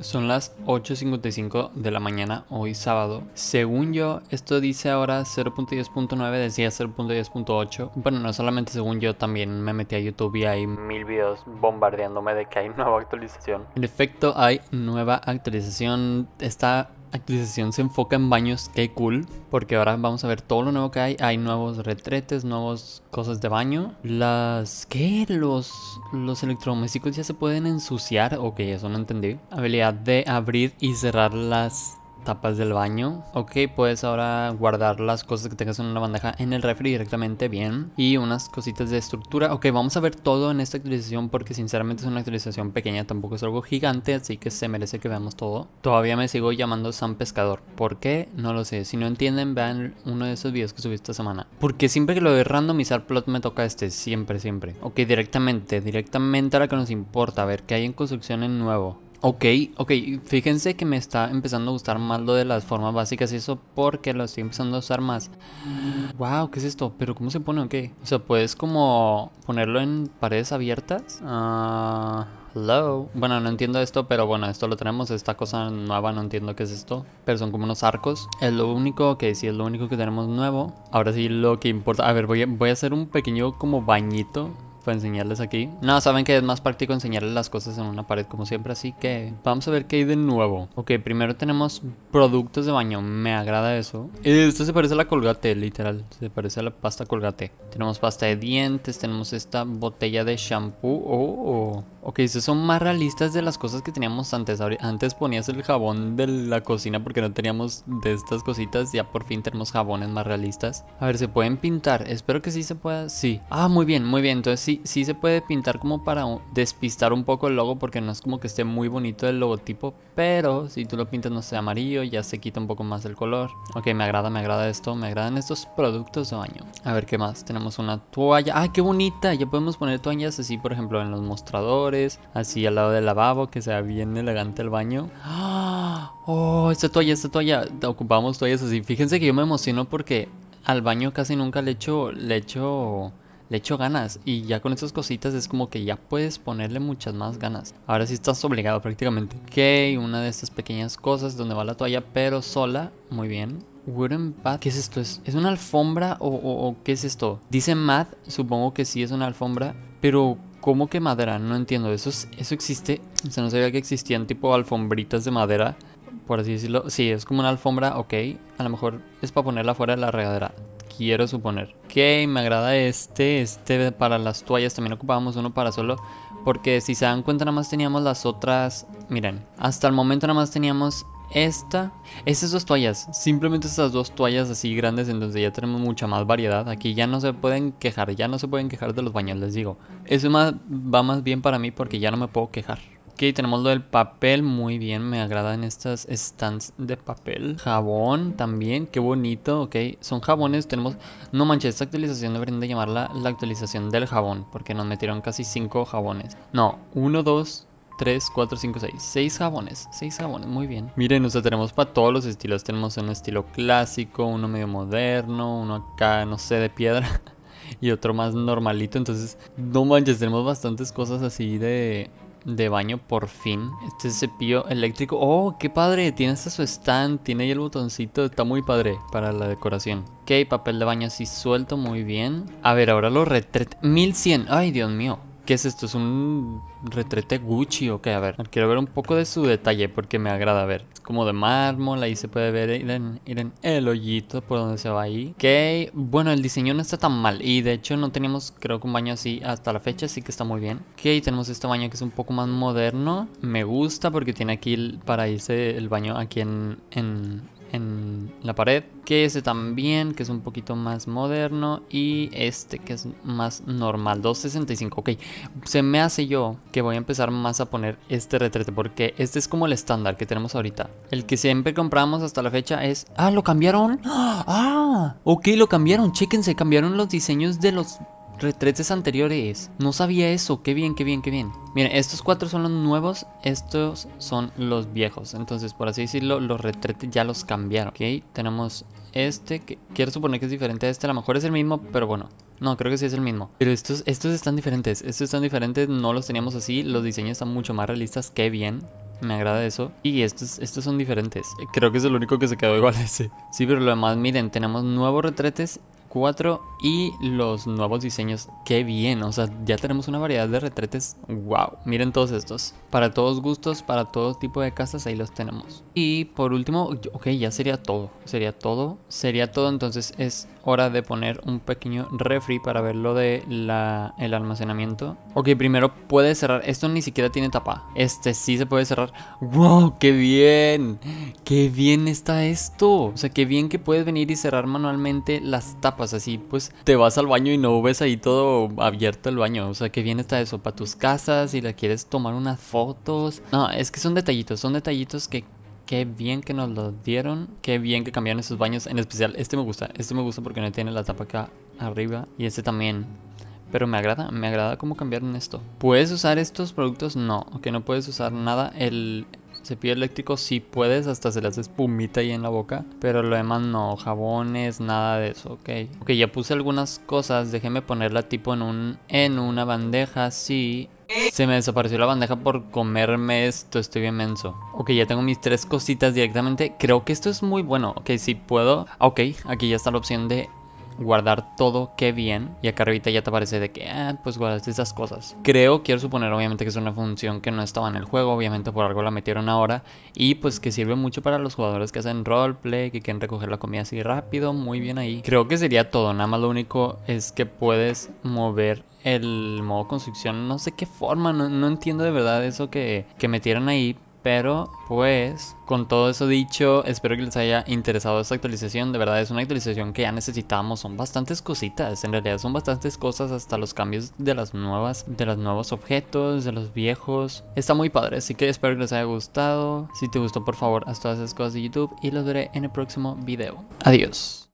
Son las 8.55 de la mañana hoy sábado. Según yo, esto dice ahora 0.10.9, decía 0.10.8. Bueno, no solamente según yo, también me metí a YouTube y hay mil videos bombardeándome de que hay nueva actualización. En efecto, hay nueva actualización. Está actualización se enfoca en baños, qué cool, porque ahora vamos a ver todo lo nuevo que hay. Hay nuevos retretes, nuevas cosas de baño. Las... ¿Qué? Los, los electrodomésticos ya se pueden ensuciar. Ok, eso no entendí. Habilidad de abrir y cerrar las tapas del baño. Ok, puedes ahora guardar las cosas que tengas en una bandeja en el refri directamente, bien. Y unas cositas de estructura. Ok, vamos a ver todo en esta actualización porque sinceramente es una actualización pequeña, tampoco es algo gigante, así que se merece que veamos todo. Todavía me sigo llamando San Pescador. ¿Por qué? No lo sé. Si no entienden, vean uno de esos videos que subí esta semana. Porque siempre que lo de randomizar plot me toca este, siempre, siempre. Ok, directamente, directamente a la que nos importa, a ver qué hay en construcción en nuevo. Ok, ok, fíjense que me está empezando a gustar más lo de las formas básicas y eso porque lo estoy empezando a usar más. Wow, ¿qué es esto? ¿Pero cómo se pone ok? O sea, puedes como ponerlo en paredes abiertas. Ah, hello. Bueno, no entiendo esto, pero bueno, esto lo tenemos. Esta cosa nueva, no entiendo qué es esto. Pero son como unos arcos. Es lo único que sí, es lo único que tenemos nuevo. Ahora sí, lo que importa. A ver, voy voy a hacer un pequeño como bañito para enseñarles aquí. No, saben que es más práctico enseñarles las cosas en una pared como siempre, así que vamos a ver qué hay de nuevo. Ok, primero tenemos productos de baño, me agrada eso. Eh, esto se parece a la colgate, literal, se parece a la pasta colgate. Tenemos pasta de dientes, tenemos esta botella de shampoo, oh, oh. Ok, estos son más realistas de las cosas que teníamos antes. Antes ponías el jabón de la cocina porque no teníamos de estas cositas. Ya por fin tenemos jabones más realistas. A ver, ¿se pueden pintar? Espero que sí se pueda. Sí. Ah, muy bien, muy bien. Entonces sí, sí se puede pintar como para despistar un poco el logo porque no es como que esté muy bonito el logotipo. Pero si tú lo pintas, no sea amarillo, ya se quita un poco más el color. Ok, me agrada, me agrada esto. Me agradan estos productos de baño. A ver, ¿qué más? Tenemos una toalla. ¡Ah, qué bonita! Ya podemos poner toallas así, por ejemplo, en los mostradores así al lado del lavabo, que sea bien elegante el baño. ¡Ah! ¡Oh! Esta toalla, esta toalla. Ocupamos toallas así. Fíjense que yo me emociono porque al baño casi nunca le echo, le echo, le echo ganas. Y ya con estas cositas es como que ya puedes ponerle muchas más ganas. Ahora sí estás obligado prácticamente. Ok, una de estas pequeñas cosas donde va la toalla, pero sola. Muy bien. Wooden ¿Qué es esto? ¿Es, una alfombra o, qué es esto? Dice Math, supongo que sí es una alfombra. Pero ¿Cómo que madera? No entiendo. ¿Eso, eso existe? Se sea, no sabía que existían tipo alfombritas de madera, por así decirlo. Sí, es como una alfombra, ok. A lo mejor es para ponerla fuera de la regadera. Quiero suponer. Ok, me agrada este. Este para las toallas. También ocupábamos uno para solo. Porque si se dan cuenta, nada más teníamos las otras. Miren, hasta el momento nada más teníamos esta, Esas dos toallas, simplemente estas dos toallas así grandes en donde ya tenemos mucha más variedad, aquí ya no se pueden quejar, ya no se pueden quejar de los baños, les digo. Eso más, va más bien para mí porque ya no me puedo quejar. Ok, tenemos lo del papel, muy bien, me agradan estas stands de papel. Jabón también, qué bonito, ok. Son jabones, tenemos... No manches, esta actualización deberían de llamarla la actualización del jabón, porque nos metieron casi cinco jabones. No, uno, dos... 3, 4, 5, 6. 6 jabones, 6 jabones, muy bien. Miren, o sea, tenemos para todos los estilos. Tenemos un estilo clásico, uno medio moderno, uno acá, no sé, de piedra. Y otro más normalito. Entonces, no manches, tenemos bastantes cosas así de, de baño por fin. Este cepillo eléctrico. ¡Oh, qué padre! Tiene hasta su stand, tiene ahí el botoncito. Está muy padre para la decoración. Ok, papel de baño así suelto, muy bien. A ver, ahora lo retret... 1100. ¡Ay, Dios mío! ¿Qué es esto? ¿Es un retrete Gucci o qué? A ver, quiero ver un poco de su detalle porque me agrada ver. Es como de mármol, ahí se puede ver, ir en el hoyito por donde se va ahí. Ok. bueno, el diseño no está tan mal y de hecho no tenemos, creo que un baño así hasta la fecha, así que está muy bien. Ok, tenemos este baño que es un poco más moderno. Me gusta porque tiene aquí para irse el baño aquí en, en la pared. Que ese también, que es un poquito más moderno. Y este que es más normal, 265. Ok, se me hace yo que voy a empezar más a poner este retrete. Porque este es como el estándar que tenemos ahorita. El que siempre compramos hasta la fecha es... Ah, lo cambiaron. Ah, ok, lo cambiaron. Chequense, cambiaron los diseños de los retretes anteriores. No sabía eso. Qué bien, qué bien, qué bien. Miren, estos cuatro son los nuevos, estos son los viejos. Entonces, por así decirlo, los retretes ya los cambiaron. Ok, tenemos este, que quiero suponer que es diferente a este. A lo mejor es el mismo, pero bueno. No, creo que sí es el mismo. Pero estos, estos están diferentes. Estos están diferentes, no los teníamos así. Los diseños están mucho más realistas. Qué bien. Me agrada eso. Y estos, estos son diferentes. Creo que es el único que se quedó igual a ese. Sí, pero lo demás, miren, tenemos nuevos retretes 4 y los nuevos diseños. Qué bien, o sea, ya tenemos una variedad de retretes. ¡Wow! Miren todos estos. Para todos gustos, para todo tipo de casas, ahí los tenemos. Y por último, ok, ya sería todo. Sería todo. Sería todo, entonces es hora de poner un pequeño refri para ver lo del almacenamiento. Ok, primero puedes cerrar. Esto ni siquiera tiene tapa. Este sí se puede cerrar. ¡Wow! ¡Qué bien! ¡Qué bien está esto! O sea, qué bien que puedes venir y cerrar manualmente las tapas. Así pues te vas al baño y no ves ahí todo abierto el baño. O sea, qué bien está eso para tus casas. y la quieres tomar unas fotos. No, es que son detallitos. Son detallitos que Qué bien que nos lo dieron. Qué bien que cambiaron esos baños. En especial, este me gusta. Este me gusta porque no tiene la tapa acá arriba. Y este también. Pero me agrada, me agrada cómo cambiaron esto. ¿Puedes usar estos productos? No, que no puedes usar nada. El cepillo eléctrico sí puedes, hasta se le hace espumita ahí en la boca. Pero lo demás no, jabones, nada de eso, ok. Ok, ya puse algunas cosas. Déjeme ponerla tipo en, un, en una bandeja así. Se me desapareció la bandeja por comerme esto, estoy bien menso. Ok, ya tengo mis tres cositas directamente. Creo que esto es muy bueno. Ok, si puedo. Ok, aquí ya está la opción de guardar todo, qué bien. Y acá arriba ya te aparece de que, ah, pues guardaste esas cosas. Creo, quiero suponer obviamente que es una función que no estaba en el juego, obviamente por algo la metieron ahora. Y pues que sirve mucho para los jugadores que hacen roleplay, que quieren recoger la comida así rápido, muy bien ahí. Creo que sería todo, nada más lo único es que puedes mover el modo construcción, no sé qué forma, no, no entiendo de verdad eso que, que metieron ahí, pero pues, con todo eso dicho, espero que les haya interesado esta actualización. De verdad es una actualización que ya necesitamos. Son bastantes cositas, en realidad son bastantes cosas hasta los cambios de las nuevas, de los nuevos objetos, de los viejos. Está muy padre, así que espero que les haya gustado. Si te gustó, por favor, haz todas esas cosas de YouTube y los veré en el próximo video. Adiós.